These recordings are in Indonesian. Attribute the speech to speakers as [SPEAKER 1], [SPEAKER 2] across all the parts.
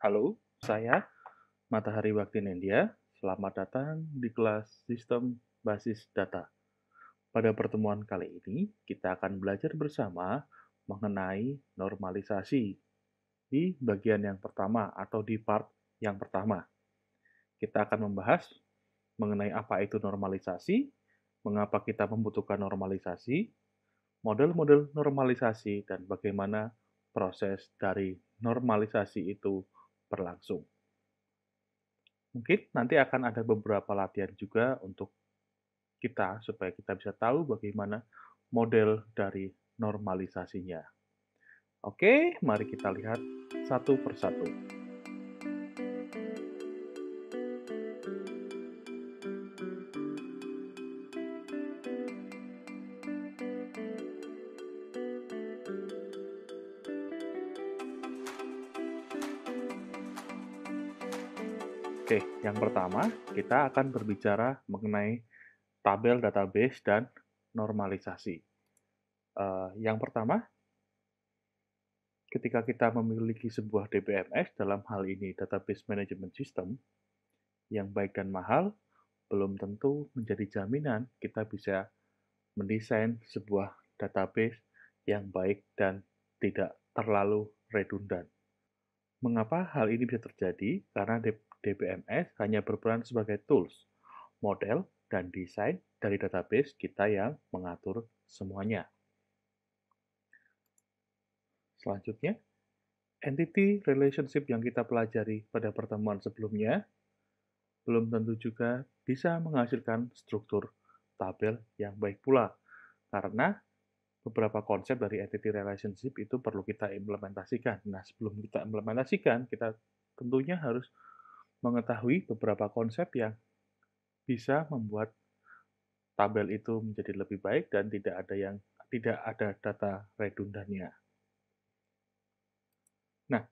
[SPEAKER 1] Halo, saya Matahari Bakti Nendia. Selamat datang di kelas Sistem Basis Data. Pada pertemuan kali ini, kita akan belajar bersama mengenai normalisasi di bagian yang pertama atau di part yang pertama. Kita akan membahas mengenai apa itu normalisasi, mengapa kita membutuhkan normalisasi, model-model normalisasi, dan bagaimana proses dari normalisasi itu berlangsung. Mungkin nanti akan ada beberapa latihan juga untuk kita supaya kita bisa tahu bagaimana model dari normalisasinya. Oke, mari kita lihat satu persatu. Oke, yang pertama kita akan berbicara mengenai tabel database dan normalisasi. Eh, yang pertama, ketika kita memiliki sebuah DBMS dalam hal ini database management system yang baik dan mahal, belum tentu menjadi jaminan kita bisa mendesain sebuah database yang baik dan tidak terlalu redundan. Mengapa hal ini bisa terjadi? Karena DBMS hanya berperan sebagai tools, model, dan desain dari database kita yang mengatur semuanya. Selanjutnya, entity relationship yang kita pelajari pada pertemuan sebelumnya belum tentu juga bisa menghasilkan struktur tabel yang baik pula, karena beberapa konsep dari entity relationship itu perlu kita implementasikan. Nah, sebelum kita implementasikan, kita tentunya harus mengetahui beberapa konsep yang bisa membuat tabel itu menjadi lebih baik dan tidak ada yang tidak ada data redundannya. Nah,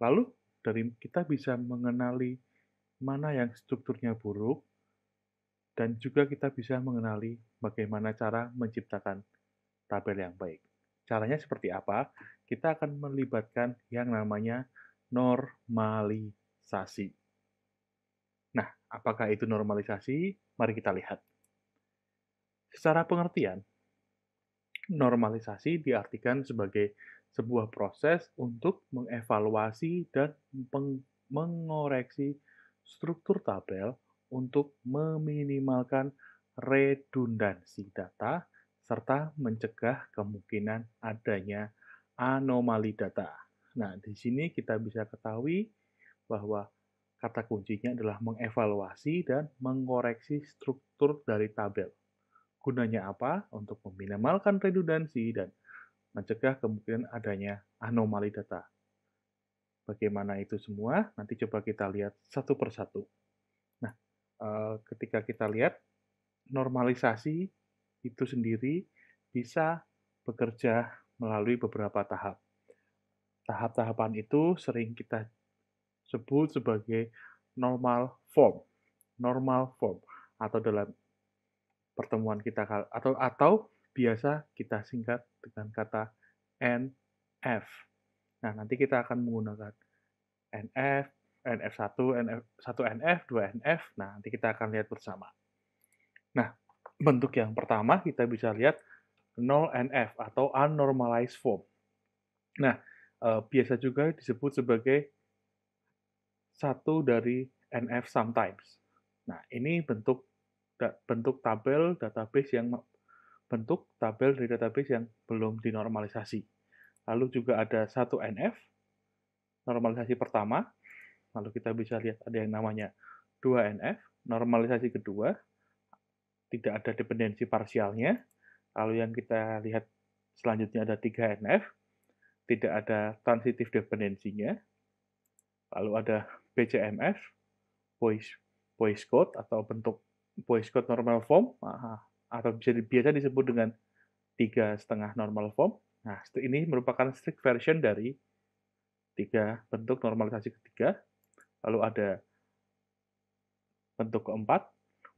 [SPEAKER 1] lalu dari kita bisa mengenali mana yang strukturnya buruk dan juga kita bisa mengenali bagaimana cara menciptakan tabel yang baik. Caranya seperti apa? Kita akan melibatkan yang namanya normalisasi. Nah, apakah itu normalisasi? Mari kita lihat. Secara pengertian, normalisasi diartikan sebagai sebuah proses untuk mengevaluasi dan mengoreksi struktur tabel untuk meminimalkan redundansi data serta mencegah kemungkinan adanya anomali data. Nah, di sini kita bisa ketahui bahwa Kata kuncinya adalah mengevaluasi dan mengoreksi struktur dari tabel. Gunanya apa? Untuk meminimalkan redundansi dan mencegah kemungkinan adanya anomali data. Bagaimana itu semua? Nanti coba kita lihat satu persatu. Nah, eh, ketika kita lihat normalisasi itu sendiri bisa bekerja melalui beberapa tahap. Tahap-tahapan itu sering kita sebut sebagai normal form, normal form atau dalam pertemuan kita atau atau biasa kita singkat dengan kata NF. Nah, nanti kita akan menggunakan NF, NF1, NF, 1 NF, 2 NF. Nah, nanti kita akan lihat bersama. Nah, bentuk yang pertama kita bisa lihat 0 NF atau unnormalized form. Nah, eh, biasa juga disebut sebagai satu dari NF sometimes. Nah, ini bentuk bentuk tabel database yang bentuk tabel dari database yang belum dinormalisasi. Lalu juga ada satu NF normalisasi pertama. Lalu kita bisa lihat ada yang namanya 2 NF normalisasi kedua. Tidak ada dependensi parsialnya. Lalu yang kita lihat selanjutnya ada 3 NF. Tidak ada transitif dependensinya. Lalu ada BCMF, voice voice code atau bentuk voice code normal form atau bisa biasa disebut dengan tiga setengah normal form. Nah, ini merupakan strict version dari tiga bentuk normalisasi ketiga. Lalu ada bentuk keempat,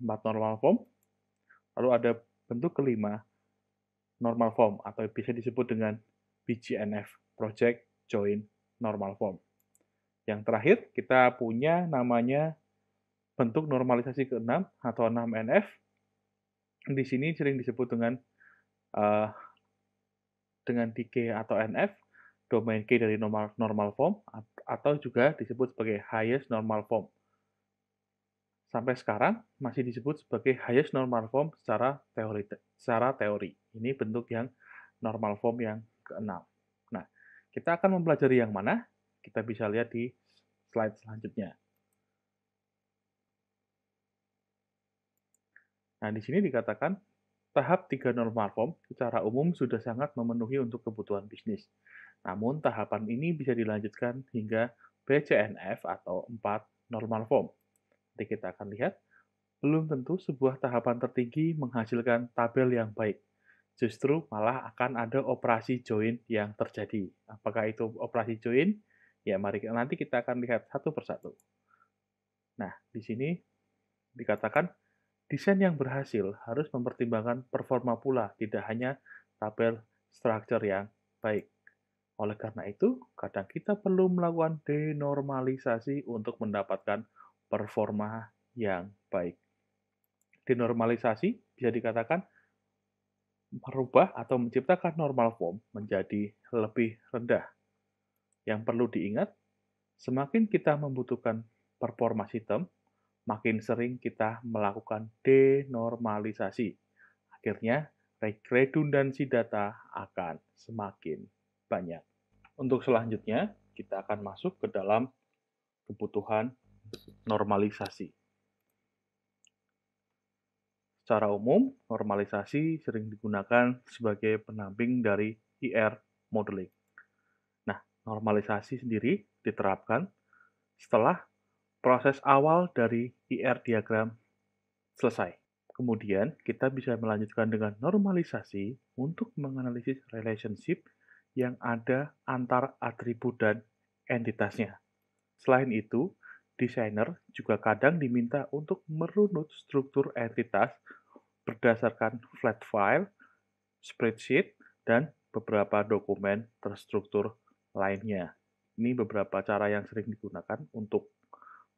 [SPEAKER 1] empat normal form. Lalu ada bentuk kelima, normal form atau bisa disebut dengan BGNF, Project Join Normal Form. Yang terakhir, kita punya namanya bentuk normalisasi ke-6 atau 6NF. Di sini sering disebut dengan uh, dengan DK atau NF, domain K dari normal, normal form, atau juga disebut sebagai highest normal form. Sampai sekarang masih disebut sebagai highest normal form secara teori. Secara teori. Ini bentuk yang normal form yang keenam. Nah, kita akan mempelajari yang mana? Kita bisa lihat di slide selanjutnya. Nah, di sini dikatakan tahap 3 normal form secara umum sudah sangat memenuhi untuk kebutuhan bisnis. Namun, tahapan ini bisa dilanjutkan hingga BCNF atau 4 normal form. Nanti kita akan lihat, belum tentu sebuah tahapan tertinggi menghasilkan tabel yang baik. Justru malah akan ada operasi join yang terjadi. Apakah itu operasi join? Ya, mari nanti kita akan lihat satu persatu. Nah, di sini dikatakan desain yang berhasil harus mempertimbangkan performa pula, tidak hanya tabel structure yang baik. Oleh karena itu, kadang kita perlu melakukan denormalisasi untuk mendapatkan performa yang baik. Denormalisasi bisa dikatakan merubah atau menciptakan normal form menjadi lebih rendah. Yang perlu diingat, semakin kita membutuhkan performa sistem, makin sering kita melakukan denormalisasi. Akhirnya, redundansi data akan semakin banyak. Untuk selanjutnya, kita akan masuk ke dalam kebutuhan normalisasi. Secara umum, normalisasi sering digunakan sebagai penamping dari IR modeling normalisasi sendiri diterapkan setelah proses awal dari IR diagram selesai. Kemudian, kita bisa melanjutkan dengan normalisasi untuk menganalisis relationship yang ada antar atribut dan entitasnya. Selain itu, desainer juga kadang diminta untuk merunut struktur entitas berdasarkan flat file, spreadsheet, dan beberapa dokumen terstruktur lainnya. Ini beberapa cara yang sering digunakan untuk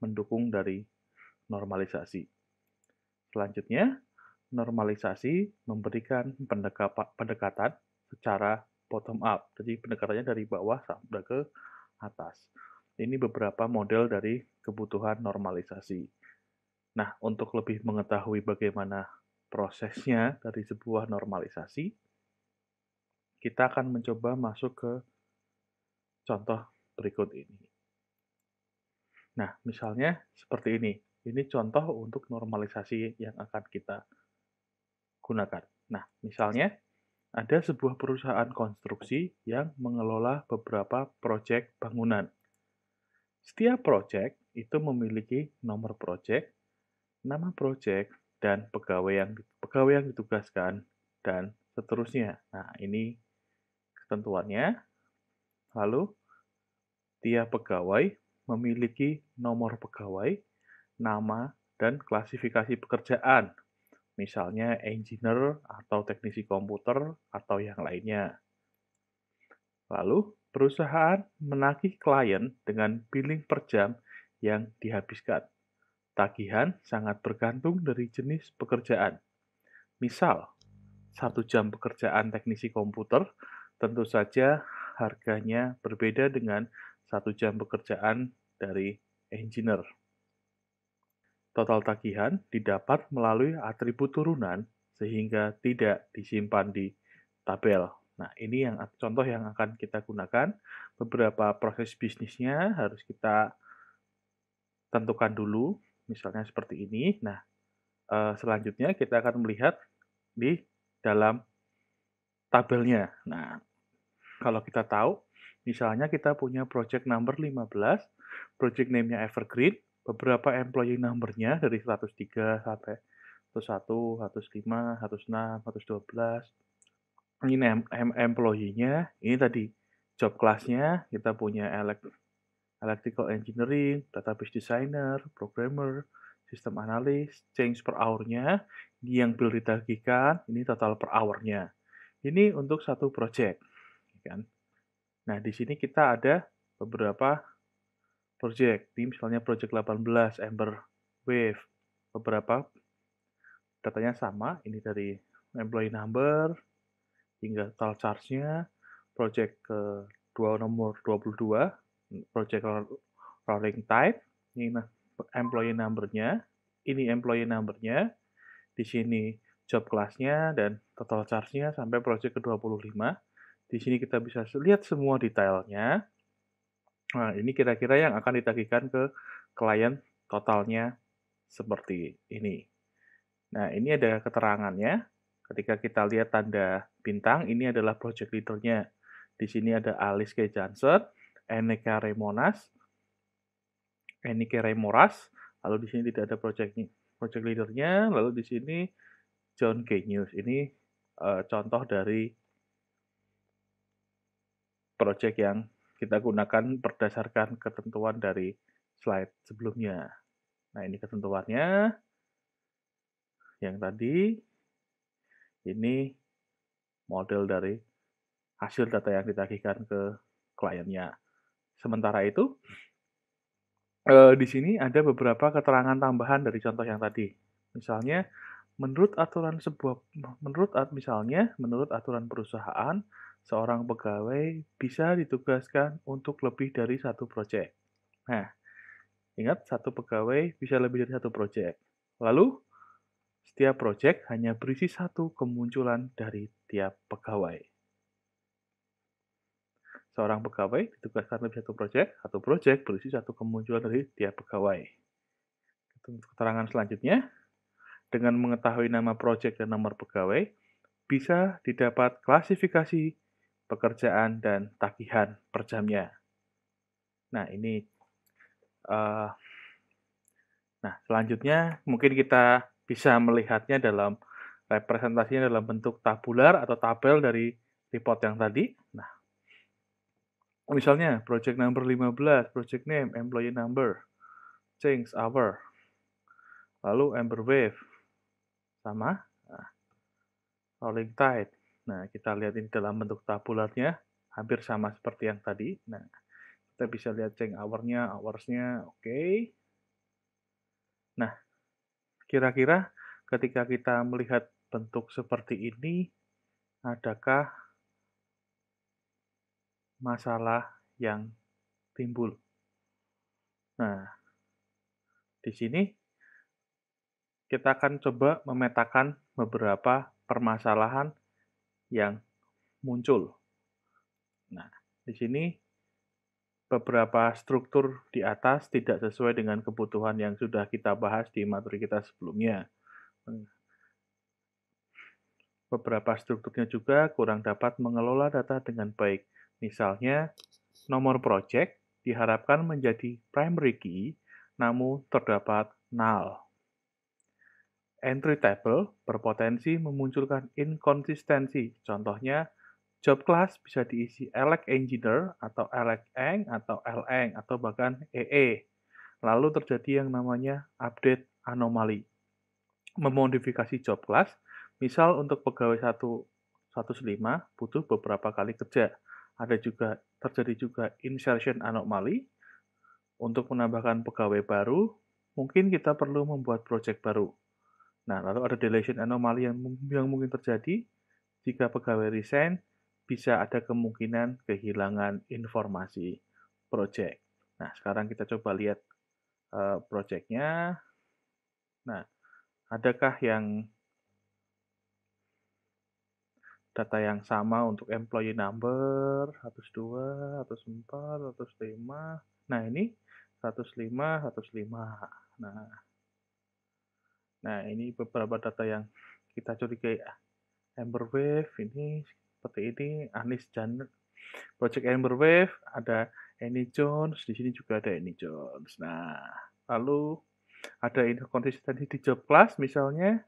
[SPEAKER 1] mendukung dari normalisasi. Selanjutnya, normalisasi memberikan pendekatan secara bottom up. Jadi pendekatannya dari bawah sampai ke atas. Ini beberapa model dari kebutuhan normalisasi. Nah, untuk lebih mengetahui bagaimana prosesnya dari sebuah normalisasi, kita akan mencoba masuk ke contoh berikut ini. Nah, misalnya seperti ini. Ini contoh untuk normalisasi yang akan kita gunakan. Nah, misalnya ada sebuah perusahaan konstruksi yang mengelola beberapa proyek bangunan. Setiap proyek itu memiliki nomor proyek, nama proyek, dan pegawai yang pegawai yang ditugaskan dan seterusnya. Nah, ini ketentuannya. Lalu Tiap pegawai memiliki nomor pegawai, nama, dan klasifikasi pekerjaan, misalnya engineer atau teknisi komputer atau yang lainnya. Lalu, perusahaan menagih klien dengan billing per jam yang dihabiskan. Tagihan sangat bergantung dari jenis pekerjaan. Misal, satu jam pekerjaan teknisi komputer tentu saja harganya berbeda dengan satu jam pekerjaan dari engineer. Total tagihan didapat melalui atribut turunan sehingga tidak disimpan di tabel. Nah, ini yang contoh yang akan kita gunakan. Beberapa proses bisnisnya harus kita tentukan dulu, misalnya seperti ini. Nah, eh, selanjutnya kita akan melihat di dalam tabelnya. Nah, kalau kita tahu Misalnya kita punya project number 15, project name-nya evergreen, beberapa employee number-nya dari 103 sampai 101, 105, 106, 112. Ini em em employee-nya, ini tadi job class-nya, kita punya electrical engineering, database designer, programmer, sistem analis, change per hour-nya, ini yang bill ditagihkan, ini total per hour-nya. Ini untuk satu project. Kan? Nah, di sini kita ada beberapa project. Ini misalnya project 18 Ember Wave. Beberapa datanya sama, ini dari employee number hingga total charge-nya, project ke dua nomor 22, project rolling type, ini nah, employee number-nya, ini employee number-nya, di sini job class-nya dan total charge-nya sampai project ke 25 di sini kita bisa lihat semua detailnya. Nah, ini kira-kira yang akan ditagihkan ke klien totalnya seperti ini. Nah, ini ada keterangannya. Ketika kita lihat tanda bintang, ini adalah project leadernya. Di sini ada Alice K. Johnson, Eneka Remonas, Enike Remoras, lalu di sini tidak ada project project leadernya, lalu di sini John K. News. Ini uh, contoh dari project yang kita gunakan berdasarkan ketentuan dari slide sebelumnya. Nah, ini ketentuannya yang tadi ini model dari hasil data yang ditagihkan ke kliennya. Sementara itu, eh, di sini ada beberapa keterangan tambahan dari contoh yang tadi. Misalnya, menurut aturan sebuah menurut misalnya menurut aturan perusahaan seorang pegawai bisa ditugaskan untuk lebih dari satu proyek. Nah, ingat satu pegawai bisa lebih dari satu proyek. Lalu, setiap proyek hanya berisi satu kemunculan dari tiap pegawai. Seorang pegawai ditugaskan lebih satu proyek, satu proyek berisi satu kemunculan dari tiap pegawai. Keterangan selanjutnya, dengan mengetahui nama proyek dan nomor pegawai, bisa didapat klasifikasi pekerjaan dan tagihan per jamnya. Nah, ini uh, nah, selanjutnya mungkin kita bisa melihatnya dalam representasinya dalam bentuk tabular atau tabel dari report yang tadi. Nah, misalnya project number 15, project name, employee number, change hour, lalu amber wave, sama, nah, rolling tide, Nah, kita lihat ini dalam bentuk tabularnya, hampir sama seperti yang tadi. Nah, kita bisa lihat ceng hour-nya, hours-nya, oke. Okay. Nah, kira-kira ketika kita melihat bentuk seperti ini, adakah masalah yang timbul? Nah, di sini kita akan coba memetakan beberapa permasalahan yang muncul. Nah, di sini beberapa struktur di atas tidak sesuai dengan kebutuhan yang sudah kita bahas di materi kita sebelumnya. Beberapa strukturnya juga kurang dapat mengelola data dengan baik. Misalnya, nomor project diharapkan menjadi primary key, namun terdapat null. Entry table berpotensi memunculkan inkonsistensi. Contohnya, job class bisa diisi elect engineer atau elect eng atau leng atau bahkan ee. Lalu terjadi yang namanya update anomali. Memodifikasi job class, misal untuk pegawai 1 105 butuh beberapa kali kerja. Ada juga terjadi juga insertion anomali. Untuk menambahkan pegawai baru, mungkin kita perlu membuat project baru. Nah, lalu ada deletion anomali yang, yang mungkin terjadi jika pegawai resign bisa ada kemungkinan kehilangan informasi project. Nah, sekarang kita coba lihat uh, projectnya. Nah, adakah yang data yang sama untuk employee number 102, 104, 105. Nah, ini 105, 105. Nah, Nah, ini beberapa data yang kita curigai. wave ini seperti ini, Anis Jan, Project wave ada Annie Jones, di sini juga ada Annie Jones. Nah, lalu ada inkonsistensi di job class misalnya,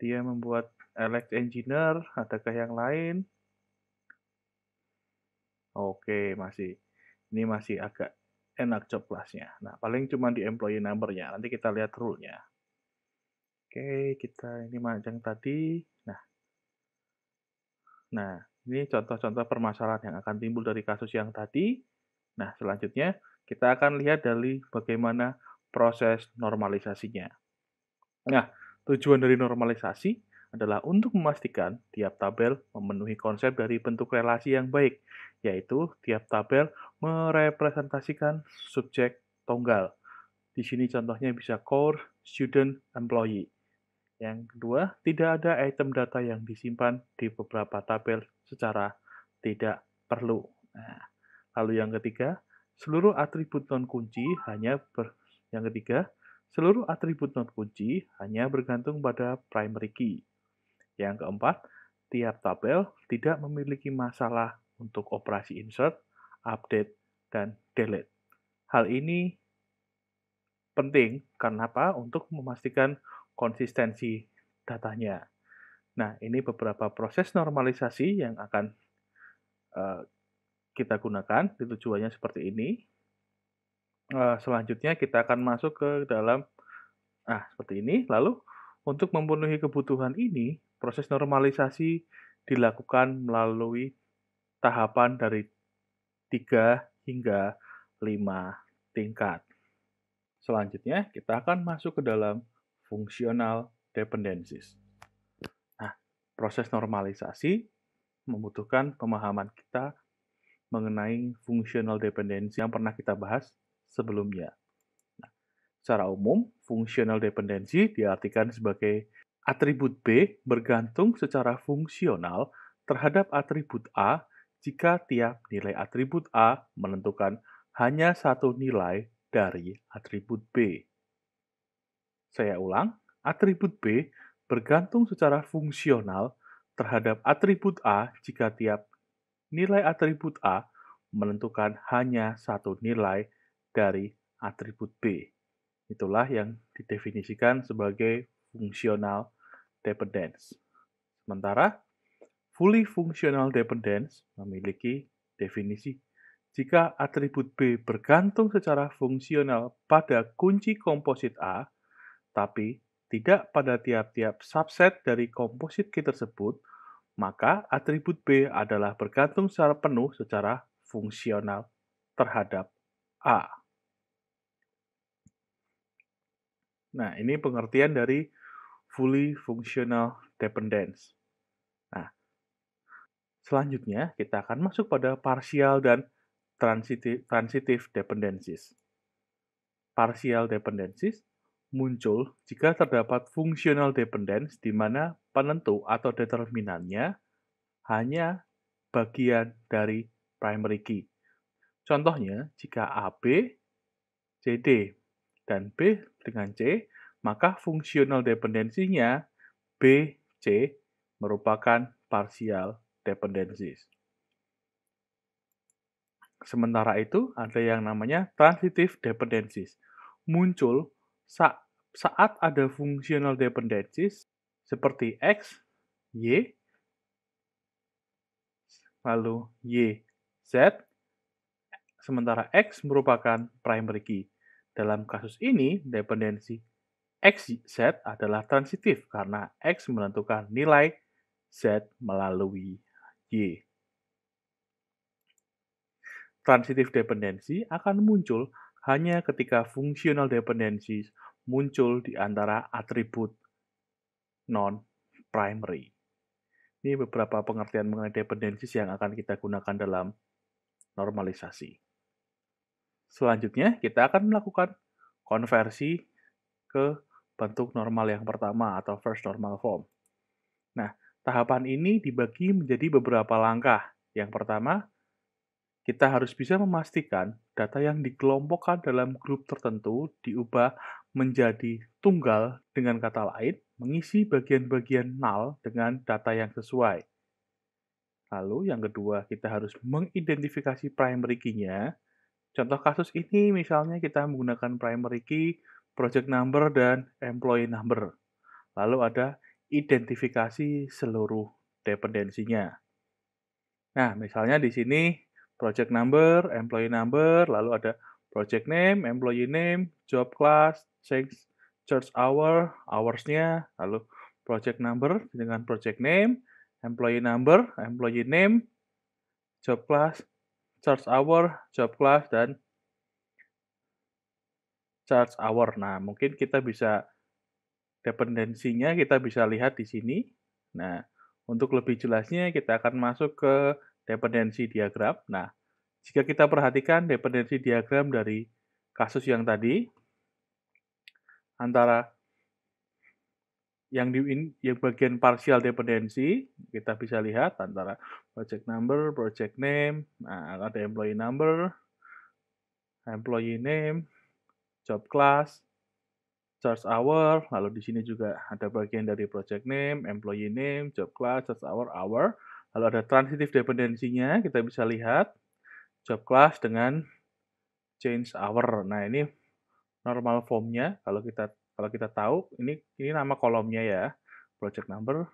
[SPEAKER 1] dia membuat elect Engineer, adakah yang lain? Oke, masih ini masih agak enak job classnya. Nah, paling cuma di employee number-nya. Nanti kita lihat rule-nya. Oke, kita ini majang tadi. Nah, nah ini contoh-contoh permasalahan yang akan timbul dari kasus yang tadi. Nah, selanjutnya kita akan lihat dari bagaimana proses normalisasinya. Nah, tujuan dari normalisasi adalah untuk memastikan tiap tabel memenuhi konsep dari bentuk relasi yang baik, yaitu tiap tabel merepresentasikan subjek tunggal. Di sini contohnya bisa core, student, employee. Yang kedua, tidak ada item data yang disimpan di beberapa tabel secara tidak perlu. Nah, lalu yang ketiga, seluruh atribut non kunci hanya ber, yang ketiga, seluruh atribut non kunci hanya bergantung pada primary key. Yang keempat, tiap tabel tidak memiliki masalah untuk operasi insert, update, dan delete. Hal ini penting karena apa? Untuk memastikan konsistensi datanya. Nah, ini beberapa proses normalisasi yang akan uh, kita gunakan. Tujuannya seperti ini. Uh, selanjutnya kita akan masuk ke dalam ah seperti ini. Lalu untuk memenuhi kebutuhan ini, proses normalisasi dilakukan melalui tahapan dari 3 hingga 5 tingkat. Selanjutnya, kita akan masuk ke dalam fungsional dependencies. Nah, proses normalisasi membutuhkan pemahaman kita mengenai fungsional dependensi yang pernah kita bahas sebelumnya. Nah, secara umum, fungsional dependensi diartikan sebagai atribut B bergantung secara fungsional terhadap atribut A jika tiap nilai atribut A menentukan hanya satu nilai dari atribut B. Saya ulang, atribut B bergantung secara fungsional terhadap atribut A jika tiap nilai atribut A menentukan hanya satu nilai dari atribut B. Itulah yang didefinisikan sebagai fungsional dependence. Sementara fully functional dependence memiliki definisi jika atribut B bergantung secara fungsional pada kunci komposit A, tapi tidak pada tiap-tiap subset dari komposit key tersebut, maka atribut B adalah bergantung secara penuh secara fungsional terhadap A. Nah, ini pengertian dari fully functional dependence. Nah, selanjutnya kita akan masuk pada partial dan transitive, transitive dependencies. Partial dependencies muncul jika terdapat fungsional dependence di mana penentu atau determinannya hanya bagian dari primary key. Contohnya, jika A, B, C, D, dan B dengan C, maka fungsional dependensinya B, C merupakan partial dependencies. Sementara itu, ada yang namanya transitive dependencies. Muncul saat saat ada functional dependencies seperti X, Y, lalu Y, Z, sementara X merupakan primary key. Dalam kasus ini, dependensi z adalah transitif karena X menentukan nilai Z melalui Y. Transitive dependency akan muncul hanya ketika functional dependencies muncul di antara atribut non-primary. Ini beberapa pengertian mengenai dependencies yang akan kita gunakan dalam normalisasi. Selanjutnya, kita akan melakukan konversi ke bentuk normal yang pertama atau first normal form. Nah, tahapan ini dibagi menjadi beberapa langkah. Yang pertama, kita harus bisa memastikan data yang dikelompokkan dalam grup tertentu diubah menjadi tunggal dengan kata lain, mengisi bagian-bagian null dengan data yang sesuai. Lalu yang kedua, kita harus mengidentifikasi primary key-nya. Contoh kasus ini misalnya kita menggunakan primary key, project number, dan employee number. Lalu ada identifikasi seluruh dependensinya. Nah, misalnya di sini project number, employee number, lalu ada project name, employee name, job class, checks, church hour, hoursnya, lalu project number dengan project name, employee number, employee name, job class, church hour, job class, dan charge hour. Nah, mungkin kita bisa dependensinya kita bisa lihat di sini. Nah, untuk lebih jelasnya kita akan masuk ke dependensi diagram. Nah, jika kita perhatikan dependensi diagram dari kasus yang tadi, antara yang di yang bagian parsial dependensi kita bisa lihat antara project number, project name, nah ada employee number, employee name, job class, charge hour, lalu di sini juga ada bagian dari project name, employee name, job class, charge hour, hour, lalu ada transitive dependensinya kita bisa lihat job class dengan change hour. Nah, ini normal formnya kalau kita kalau kita tahu ini ini nama kolomnya ya. Project number,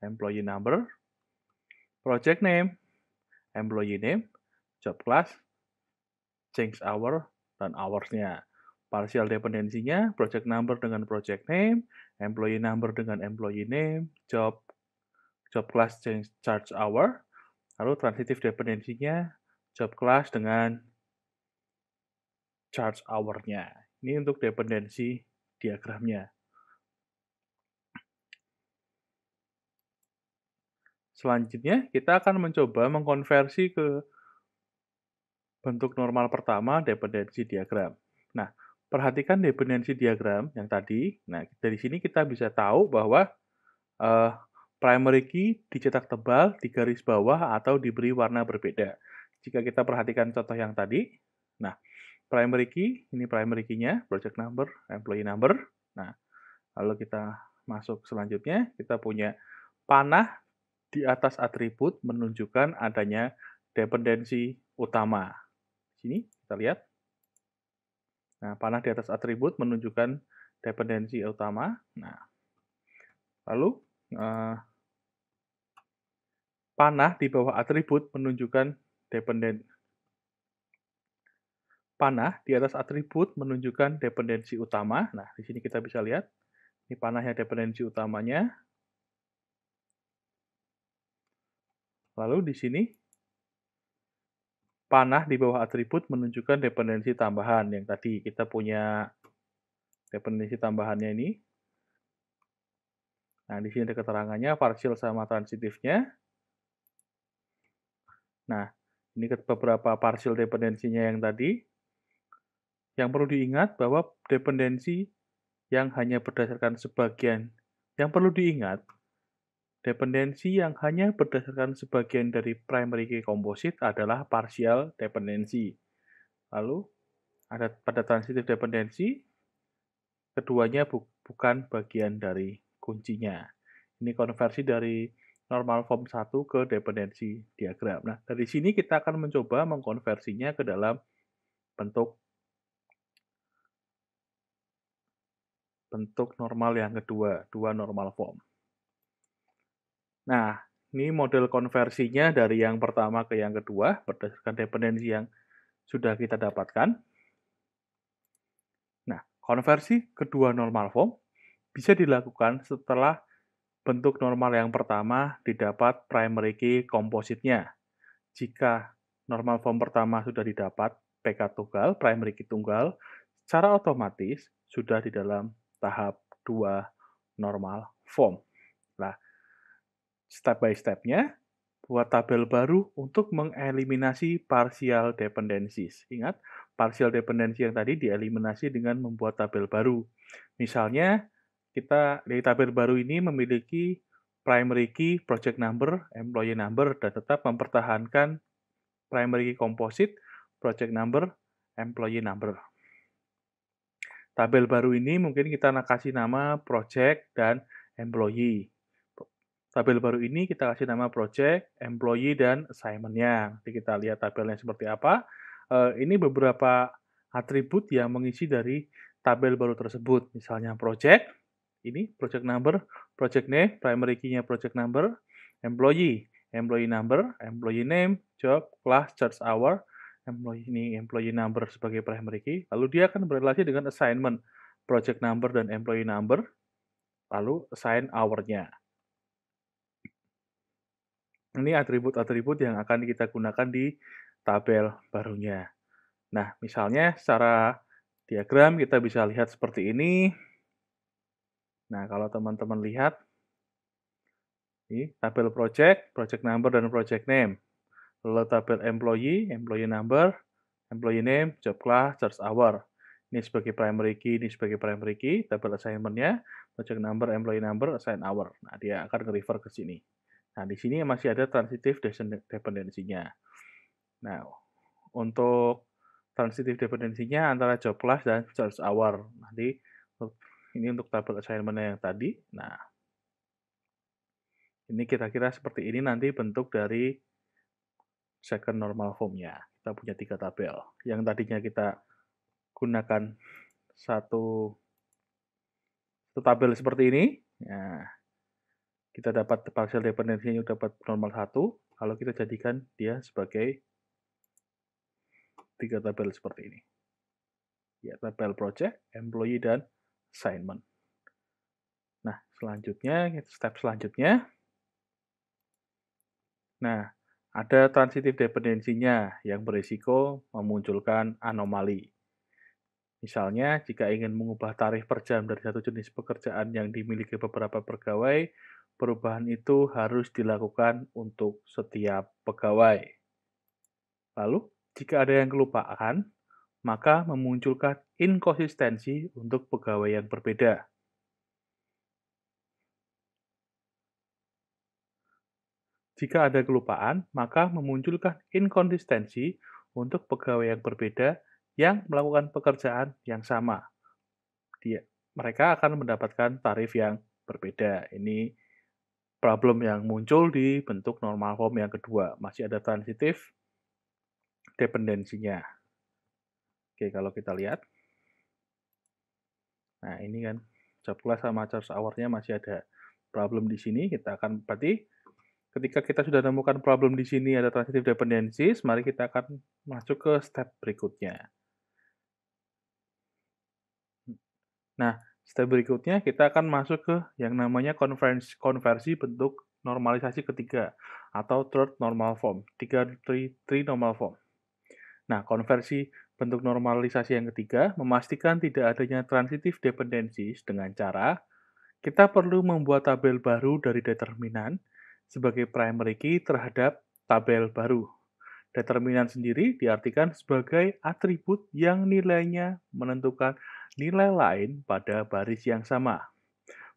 [SPEAKER 1] employee number, project name, employee name, job class, change hour dan hoursnya. Partial dependensinya project number dengan project name, employee number dengan employee name, job job class change charge hour, lalu transitive dependensinya job class dengan charge hour-nya. Ini untuk dependensi diagramnya. Selanjutnya, kita akan mencoba mengkonversi ke bentuk normal pertama dependensi diagram. Nah, perhatikan dependensi diagram yang tadi. Nah, dari sini kita bisa tahu bahwa uh, primary key dicetak tebal di garis bawah atau diberi warna berbeda jika kita perhatikan contoh yang tadi, nah, primary key, ini primary key-nya, project number, employee number. Nah, lalu kita masuk selanjutnya, kita punya panah di atas atribut menunjukkan adanya dependensi utama. Sini, kita lihat. Nah, panah di atas atribut menunjukkan dependensi utama. Nah, lalu uh, panah di bawah atribut menunjukkan dependen. Panah di atas atribut menunjukkan dependensi utama. Nah, di sini kita bisa lihat. Ini panah yang dependensi utamanya. Lalu di sini panah di bawah atribut menunjukkan dependensi tambahan yang tadi kita punya dependensi tambahannya ini. Nah, di sini ada keterangannya, partial sama transitifnya. Nah, ini beberapa partial dependensinya yang tadi. Yang perlu diingat bahwa dependensi yang hanya berdasarkan sebagian. Yang perlu diingat, dependensi yang hanya berdasarkan sebagian dari primary key composite adalah partial dependensi. Lalu, ada pada transitive dependensi, keduanya bu bukan bagian dari kuncinya. Ini konversi dari normal form 1 ke dependensi diagram. Nah, dari sini kita akan mencoba mengkonversinya ke dalam bentuk bentuk normal yang kedua, dua normal form. Nah, ini model konversinya dari yang pertama ke yang kedua berdasarkan dependensi yang sudah kita dapatkan. Nah, konversi kedua normal form bisa dilakukan setelah Bentuk normal yang pertama didapat primary key kompositnya. Jika normal form pertama sudah didapat PK tunggal, primary key tunggal, secara otomatis sudah di dalam tahap 2 normal form. Nah, step by step-nya buat tabel baru untuk mengeliminasi partial dependencies. Ingat, partial dependency yang tadi dieliminasi dengan membuat tabel baru. Misalnya, kita dari tabel baru ini memiliki primary key, project number, employee number, dan tetap mempertahankan primary key composite, project number, employee number. Tabel baru ini mungkin kita akan kasih nama project dan employee. Tabel baru ini kita kasih nama project, employee, dan assignment-nya. Nanti kita lihat tabelnya seperti apa. Eh, ini beberapa atribut yang mengisi dari tabel baru tersebut. Misalnya project, ini project number, project name, primary key-nya project number, employee, employee number, employee name, job, class, church hour, employee ini employee number sebagai primary key. Lalu dia akan berrelasi dengan assignment, project number dan employee number, lalu assign hour-nya. Ini atribut-atribut yang akan kita gunakan di tabel barunya. Nah, misalnya secara diagram kita bisa lihat seperti ini. Nah, kalau teman-teman lihat, ini tabel project, project number, dan project name. Lalu tabel employee, employee number, employee name, job class, charge hour. Ini sebagai primary key, ini sebagai primary key, tabel assignment-nya, project number, employee number, assign hour. Nah, dia akan refer ke sini. Nah, di sini masih ada transitive dependency-nya. Nah, untuk transitive dependency-nya antara job class dan search hour. Nanti ini untuk tabel assignment yang tadi. Nah, ini kira-kira seperti ini nanti bentuk dari second normal formnya. Kita punya tiga tabel. Yang tadinya kita gunakan satu, satu tabel seperti ini. Nah, kita dapat partial dependensinya dapat normal satu. Kalau kita jadikan dia sebagai tiga tabel seperti ini. Ya, tabel project, employee, dan assignment. Nah, selanjutnya, step selanjutnya. Nah, ada transitive dependensinya yang berisiko memunculkan anomali. Misalnya, jika ingin mengubah tarif per jam dari satu jenis pekerjaan yang dimiliki beberapa pegawai, perubahan itu harus dilakukan untuk setiap pegawai. Lalu, jika ada yang kelupaan, maka memunculkan inkonsistensi untuk pegawai yang berbeda. Jika ada kelupaan, maka memunculkan inkonsistensi untuk pegawai yang berbeda yang melakukan pekerjaan yang sama. Dia, mereka akan mendapatkan tarif yang berbeda. Ini problem yang muncul di bentuk normal form yang kedua. Masih ada transitif dependensinya. Oke, kalau kita lihat. Nah, ini kan class sama charge hour-nya masih ada problem di sini. Kita akan berarti ketika kita sudah menemukan problem di sini ada transitive dependencies, mari kita akan masuk ke step berikutnya. Nah, step berikutnya kita akan masuk ke yang namanya konversi, konversi bentuk normalisasi ketiga atau third normal form, tiga three, three normal form. Nah, konversi Bentuk normalisasi yang ketiga, memastikan tidak adanya transitif dependencies dengan cara kita perlu membuat tabel baru dari determinan sebagai primary key terhadap tabel baru. Determinan sendiri diartikan sebagai atribut yang nilainya menentukan nilai lain pada baris yang sama.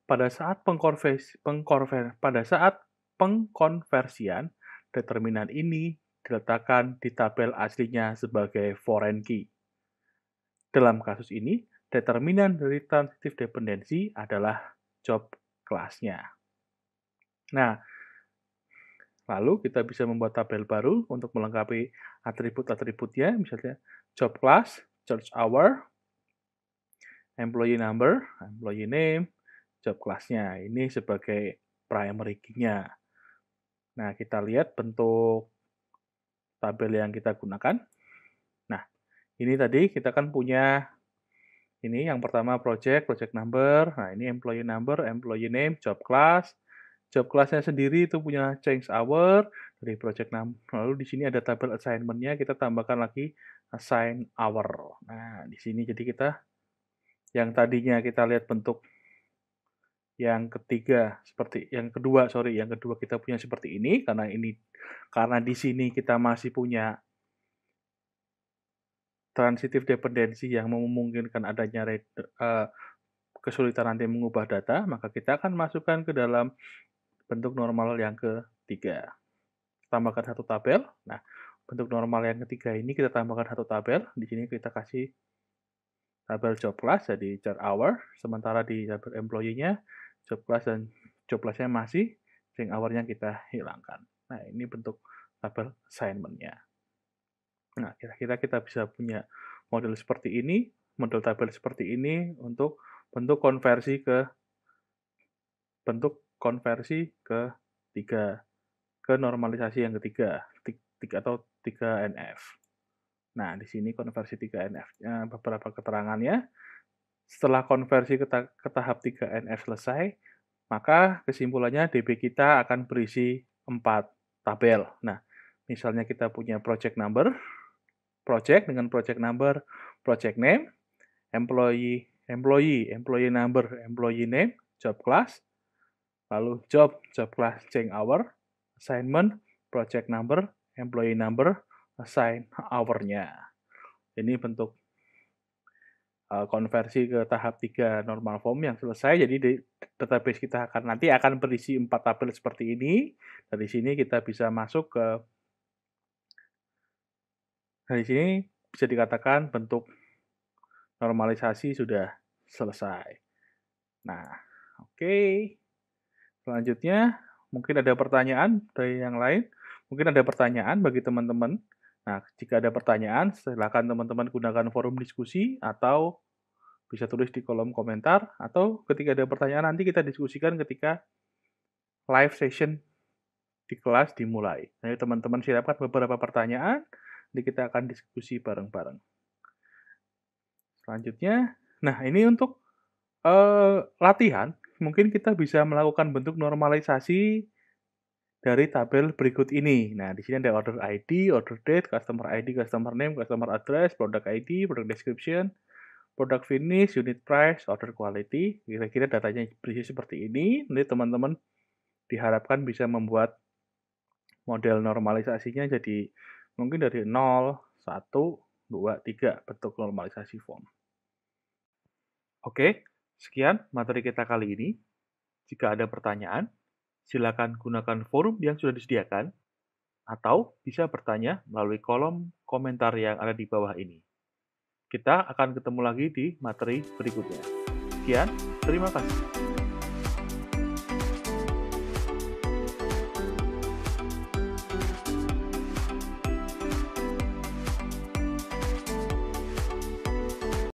[SPEAKER 1] Pada saat pengkonversi, pengkonver, pada saat pengkonversian, determinan ini diletakkan di tabel aslinya sebagai foreign key. Dalam kasus ini, determinan dari transitive dependency adalah job class-nya. Nah, lalu kita bisa membuat tabel baru untuk melengkapi atribut-atributnya, misalnya job class, church hour, employee number, employee name, job class-nya. Ini sebagai primary key-nya. Nah, kita lihat bentuk tabel yang kita gunakan. Nah, ini tadi kita kan punya ini yang pertama project, project number. Nah, ini employee number, employee name, job class. Job classnya sendiri itu punya change hour dari project number. Lalu di sini ada tabel assignment-nya, kita tambahkan lagi assign hour. Nah, di sini jadi kita yang tadinya kita lihat bentuk yang ketiga seperti yang kedua sorry yang kedua kita punya seperti ini karena ini karena di sini kita masih punya transitif dependensi yang memungkinkan adanya uh, kesulitan nanti mengubah data maka kita akan masukkan ke dalam bentuk normal yang ketiga tambahkan satu tabel nah bentuk normal yang ketiga ini kita tambahkan satu tabel di sini kita kasih tabel job class jadi chart hour sementara di tabel employee-nya job class dan job classnya masih ring hournya kita hilangkan. Nah, ini bentuk tabel assignmentnya. Nah, kira-kira kita bisa punya model seperti ini, model tabel seperti ini untuk bentuk konversi ke bentuk konversi ke tiga ke normalisasi yang ketiga tiga atau tiga NF. Nah, di sini konversi tiga NF beberapa keterangannya setelah konversi ke, ta ke tahap 3NF selesai, maka kesimpulannya DB kita akan berisi 4 tabel. Nah, misalnya kita punya project number, project dengan project number, project name, employee, employee, employee number, employee name, job class, lalu job, job class change hour, assignment, project number, employee number, assign hour-nya. Ini bentuk Eh, konversi ke tahap 3 normal form yang selesai. Jadi di database kita akan nanti akan berisi empat tabel seperti ini. Dari sini kita bisa masuk ke dari sini bisa dikatakan bentuk normalisasi sudah selesai. Nah, oke. Okay. Selanjutnya mungkin ada pertanyaan dari yang lain. Mungkin ada pertanyaan bagi teman-teman. Nah, jika ada pertanyaan, silakan teman-teman gunakan forum diskusi atau bisa tulis di kolom komentar atau ketika ada pertanyaan nanti kita diskusikan ketika live session di kelas dimulai. Jadi nah, teman-teman siapkan beberapa pertanyaan, nanti kita akan diskusi bareng-bareng. Selanjutnya, nah ini untuk uh, latihan, mungkin kita bisa melakukan bentuk normalisasi dari tabel berikut ini. Nah, di sini ada order ID, order date, customer ID, customer name, customer address, product ID, product description, Produk finish, unit price, order quality. Kira-kira datanya berisi seperti ini. Nanti teman-teman diharapkan bisa membuat model normalisasinya jadi mungkin dari 0, 1, 2, 3 bentuk normalisasi form. Oke, sekian materi kita kali ini. Jika ada pertanyaan, silakan gunakan forum yang sudah disediakan atau bisa bertanya melalui kolom komentar yang ada di bawah ini. Kita akan ketemu lagi di materi berikutnya. Sekian, terima kasih.